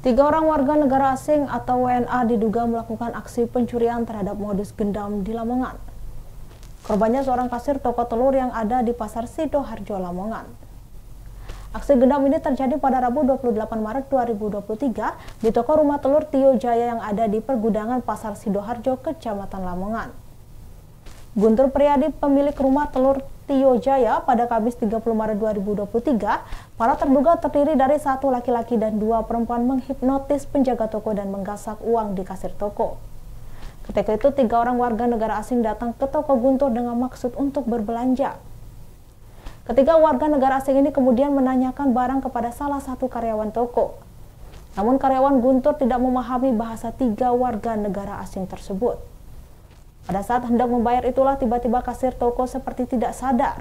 Tiga orang warga negara asing atau WNA diduga melakukan aksi pencurian terhadap modus gendam di Lamongan. Korbannya seorang kasir toko telur yang ada di Pasar Sidoharjo Lamongan. Aksi gendam ini terjadi pada Rabu 28 Maret 2023 di toko rumah telur Tio Jaya yang ada di pergudangan Pasar Sidoharjo Kecamatan Lamongan. Guntur Priadi, pemilik rumah telur Tio Jaya pada Kamis 30 Maret 2023, para terduga terdiri dari satu laki-laki dan dua perempuan menghipnotis penjaga toko dan menggasak uang di kasir toko. Ketika itu, tiga orang warga negara asing datang ke toko Guntur dengan maksud untuk berbelanja. Ketiga warga negara asing ini kemudian menanyakan barang kepada salah satu karyawan toko. Namun karyawan Guntur tidak memahami bahasa tiga warga negara asing tersebut. Pada saat hendak membayar itulah tiba-tiba kasir toko seperti tidak sadar.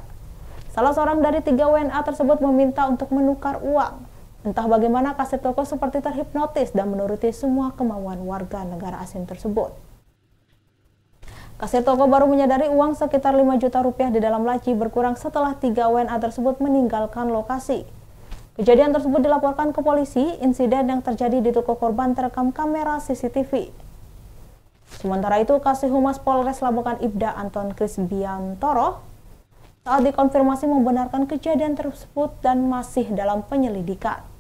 Salah seorang dari tiga WNA tersebut meminta untuk menukar uang. Entah bagaimana kasir toko seperti terhipnotis dan menuruti semua kemauan warga negara asing tersebut. Kasir toko baru menyadari uang sekitar 5 juta rupiah di dalam laci berkurang setelah tiga WNA tersebut meninggalkan lokasi. Kejadian tersebut dilaporkan ke polisi, insiden yang terjadi di toko korban terekam kamera CCTV. Sementara itu, Kasih Humas Polres Lamongan Ibda Anton Krisbiantoro saat dikonfirmasi membenarkan kejadian tersebut dan masih dalam penyelidikan.